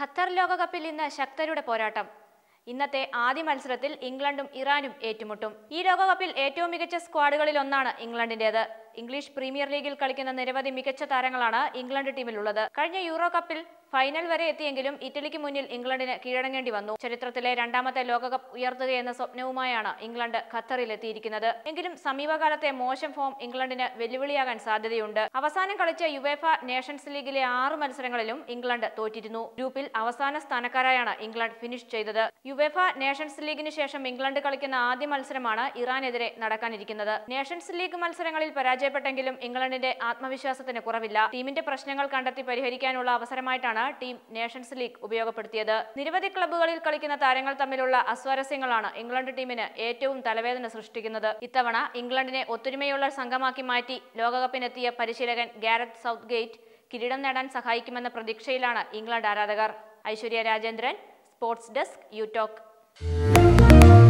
Qatar ലോകകപ്പിൽ ഇന്ന് ശക്തരുടെ പോരാട്ടം ഇന്നത്തെ ആദ്യ മത്സരത്തിൽ ഇംഗ്ലണ്ടും ഇറാനും ഏറ്റുമുട്ടും ഈ ലോകകപ്പിൽ ഏറ്റവും മികച്ച സ്ക്വാഡുകളിൽ ഒന്നാണ് ഇംഗ്ലണ്ടിന്റേത് ഇംഗ്ലീഷ് പ്രീമിയർ ലീഗിൽ കളിക്കുന്ന നിരവധി മികച്ച താരങ്ങളാണ് ഇംഗ്ലണ്ട് ടീമിലുള്ളത് കഴിഞ്ഞ യൂറോ കപ്പിൽ ഫൈനൽ വരെ എത്തിയെങ്കിലും ഇറ്റലിക്ക് മുന്നിൽ ഇംഗ്ലണ്ടിന് കീഴടങ്ങേണ്ടി വന്നു ചരിത്രത്തിലെ രണ്ടാമത്തെ ലോകകപ്പ് ഉയർത്തുക എന്ന സ്വപ്നവുമായാണ് ഇംഗ്ലണ്ട് ഖത്തറിലെത്തിയിരിക്കുന്നത് എങ്കിലും സമീപകാലത്തെ മോശം ഫോം ഇംഗ്ലണ്ടിന് വെല്ലുവിളിയാകാൻ സാധ്യതയുണ്ട് അവസാനം കളിച്ച യുവേഫ നേഷൻസ് ലീഗിലെ ആറ് മത്സരങ്ങളിലും ഇംഗ്ലണ്ട് തോറ്റിരുന്നു ഗ്രൂപ്പിൽ അവസാന സ്ഥാനക്കാരായാണ് ഇംഗ്ലണ്ട് ഫിനിഷ് ചെയ്തത് യുവേഫ നേഷൻസ് ലീഗിന് ശേഷം ഇംഗ്ലണ്ട് കളിക്കുന്ന ആദ്യ മത്സരമാണ് ഇറാനെതിരെ നടക്കാനിരിക്കുന്നത് നേഷൻസ് ലീഗ് മത്സരങ്ങളിൽ പരാജയപ്പെട്ടെങ്കിലും ഇംഗ്ലണ്ടിന്റെ ആത്മവിശ്വാസത്തിന് കുറവില്ല ടീമിന്റെ പ്രശ്നങ്ങൾ കണ്ടെത്തി പരിഹരിക്കാനുള്ള അവസരമായിട്ടാണ് വേണ്ടിയാണ് ടീം നേഷൻസ് ലീഗ് ഉപയോഗപ്പെടുത്തിയത് നിരവധി ക്ലബ്ബുകളിൽ കളിക്കുന്ന താരങ്ങൾ തമ്മിലുള്ള അസ്വാരസ്യങ്ങളാണ് ഇംഗ്ലണ്ട് ടീമിന് ഏറ്റവും തലവേദന സൃഷ്ടിക്കുന്നത് ഇത്തവണ ഇംഗ്ലണ്ടിനെ ഒത്തൊരുമയുള്ള സംഘമാക്കി മാറ്റി ലോകകപ്പിനെത്തിയ പരിശീലകൻ ഗാരത് സൗത്ത് ഗേറ്റ് കിരീടം നേടാൻ സഹായിക്കുമെന്ന പ്രതീക്ഷയിലാണ് ഇംഗ്ലണ്ട് ആരാധകർ ഐശ്വര്യ രാജേന്ദ്രൻ സ്പോർട്സ് ഡെസ്ക് യൂടോക്